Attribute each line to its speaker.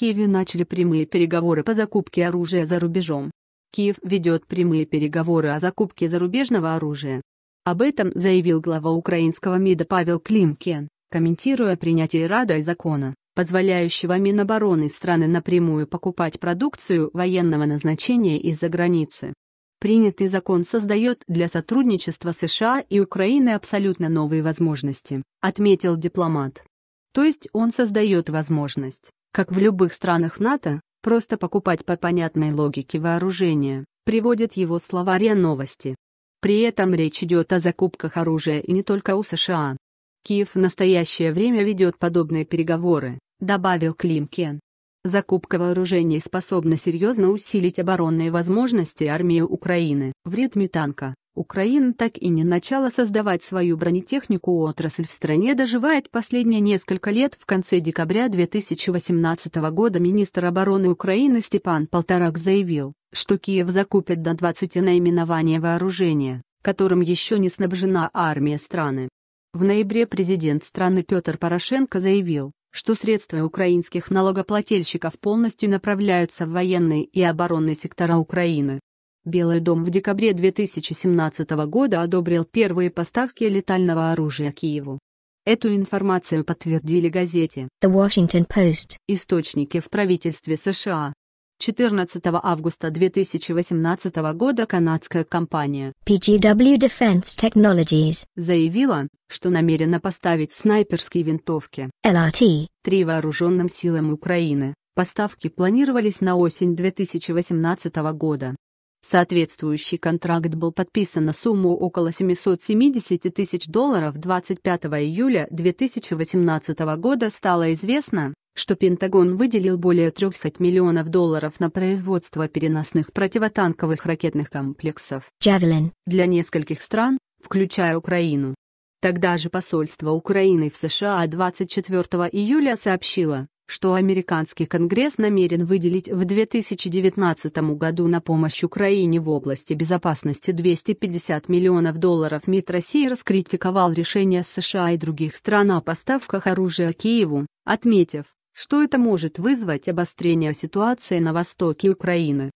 Speaker 1: Киеве начали прямые переговоры по закупке оружия за рубежом. Киев ведет прямые переговоры о закупке зарубежного оружия. Об этом заявил глава украинского МИДа Павел Климкин, комментируя принятие Радой закона, позволяющего Минобороны страны напрямую покупать продукцию военного назначения из-за границы. Принятый закон создает для сотрудничества США и Украины абсолютно новые возможности, отметил дипломат. То есть он создает возможность как в любых странах НАТО, просто покупать по понятной логике вооружение, приводит его словаре новости. При этом речь идет о закупках оружия и не только у США. Киев в настоящее время ведет подобные переговоры, добавил Климкен. Закупка вооружений способна серьезно усилить оборонные возможности армии Украины в ритме танка. Украина так и не начала создавать свою бронетехнику отрасль в стране доживает последние несколько лет. В конце декабря 2018 года министр обороны Украины Степан Полторак заявил, что Киев закупит до 20 наименований вооружения, которым еще не снабжена армия страны. В ноябре президент страны Петр Порошенко заявил, что средства украинских налогоплательщиков полностью направляются в военные и оборонные сектора Украины. Белый дом в декабре 2017 года одобрил первые поставки летального оружия Киеву. Эту информацию подтвердили газете The Washington Post. Источники в правительстве США. 14 августа 2018 года канадская компания PGW Defense Technologies заявила, что намерена поставить снайперские винтовки LRT 3 вооруженным силам Украины. Поставки планировались на осень 2018 года. Соответствующий контракт был подписан на сумму около 770 тысяч долларов 25 июля 2018 года стало известно, что Пентагон выделил более 300 миллионов долларов на производство переносных противотанковых ракетных комплексов Javelin. для нескольких стран, включая Украину. Тогда же посольство Украины в США 24 июля сообщило, что американский конгресс намерен выделить в 2019 году на помощь Украине в области безопасности 250 миллионов долларов МИД России раскритиковал решение США и других стран о поставках оружия Киеву, отметив, что это может вызвать обострение ситуации на востоке Украины.